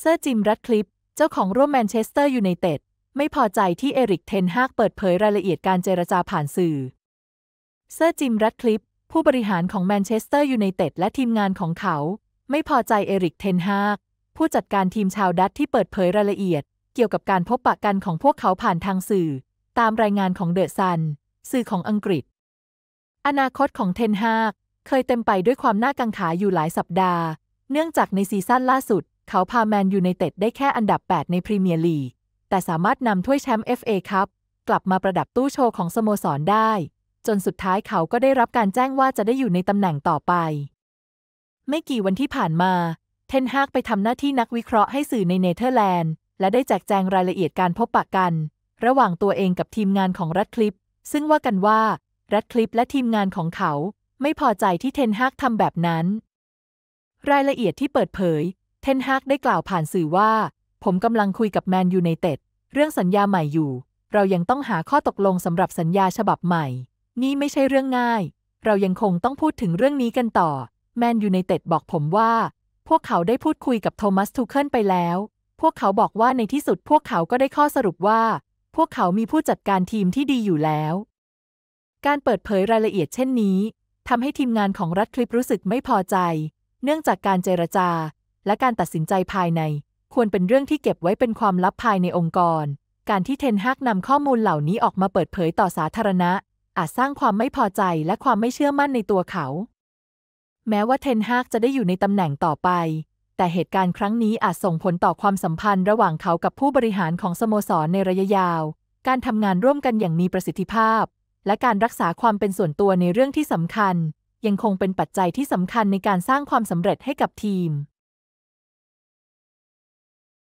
เซอร์จิมรัดคลิป เจ้าของร่วมแมนเชสเตอร์ยูไนเต็ดไม่พอใจที่เอริกเทนฮากเปิดเผยรายละเอียดการเจรจาผ่านสื่อ เซอร์จิมรัดคลิปผู้บริหารของแมนเชสเตอร์ยูไนเต็ดและทีมงานของเขา ไม่พอใจเอริกเทนฮากผู้จัดการทีมชาวดัตที่เปิดเผยรายละเอียด เกี่ยวกับการพบปะกันของพวกเขาผ่านทางสื่อ ตามรายงานของเดอะซัน สื่อของอังกฤษ อนาคตของเทนฮากเคยเต็มไปด้วยความน่ากังขาอยู่หลายสัปดาห์ เนื่องจากในซีซั่นล่าสุดเขาพาแมนยูไนเต็ดได้แค่อันดับ 8 ในพรีเมียร์ลีก แต่สามารถนำถ้วยแชมป์เอฟเอคัพกลับมาประดับตู้โชว์ของสโมสรได้ จนสุดท้ายเขาก็ได้รับการแจ้งว่าจะได้อยู่ในตำแหน่งต่อไป ไม่กี่วันที่ผ่านมา เทนฮากไปทำหน้าที่นักวิเคราะห์ให้สื่อในเนเธอร์แลนด์ และได้แจกแจงรายละเอียดการพบปะกัน ระหว่างตัวเองกับทีมงานของรัดคลิป ซึ่งว่ากันว่ารัดคลิปและทีมงานของเขาไม่พอใจที่เทนฮากทำแบบนั้น รายละเอียดที่เปิดเผยทนฮากได้กล่าวผ่านสื่อว่า ผมกำลังคุยกับแมนยูไนเต็ด เรื่องสัญญาใหม่อยู่ เรายังต้องหาข้อตกลงสำหรับสัญญาฉบับใหม่นี่ไม่ใช่เรื่องง่าย เรายังคงต้องพูดถึงเรื่องนี้กันต่อ แมนยูไนเต็ดบอกผมว่า พวกเขาได้พูดคุยกับโทมัสทูเคิลไปแล้ว พวกเขาบอกว่าในที่สุด พวกเขาก็ได้ข้อสรุปว่า พวกเขามีผู้จัดการทีมที่ดีอยู่แล้ว การเปิดเผยรายละเอียดเช่นนี้ทำให้ทีมงานของรัฐคลิปรู้สึกไม่พอใจ เนื่องจากการเจรจาและการตัดสินใจภายใน ควรเป็นเรื่องที่เก็บไว้เป็นความลับภายในองค์กร การที่เทนฮากนำข้อมูลเหล่านี้ออกมาเปิดเผยต่อสาธารณะ อาจสร้างความไม่พอใจและความไม่เชื่อมั่นในตัวเขา แม้ว่าเทนฮากจะได้อยู่ในตำแหน่งต่อไป แต่เหตุการณ์ครั้งนี้อาจส่งผลต่อความสัมพันธ์ระหว่างเขากับผู้บริหารของสโมสรในระยะยาว การทำงานร่วมกันอย่างมีประสิทธิภาพ และการรักษาความเป็นส่วนตัวในเรื่องที่สำคัญ ยังคงเป็นปัจจัยที่สำคัญในการสร้างความสำเร็จให้กับทีม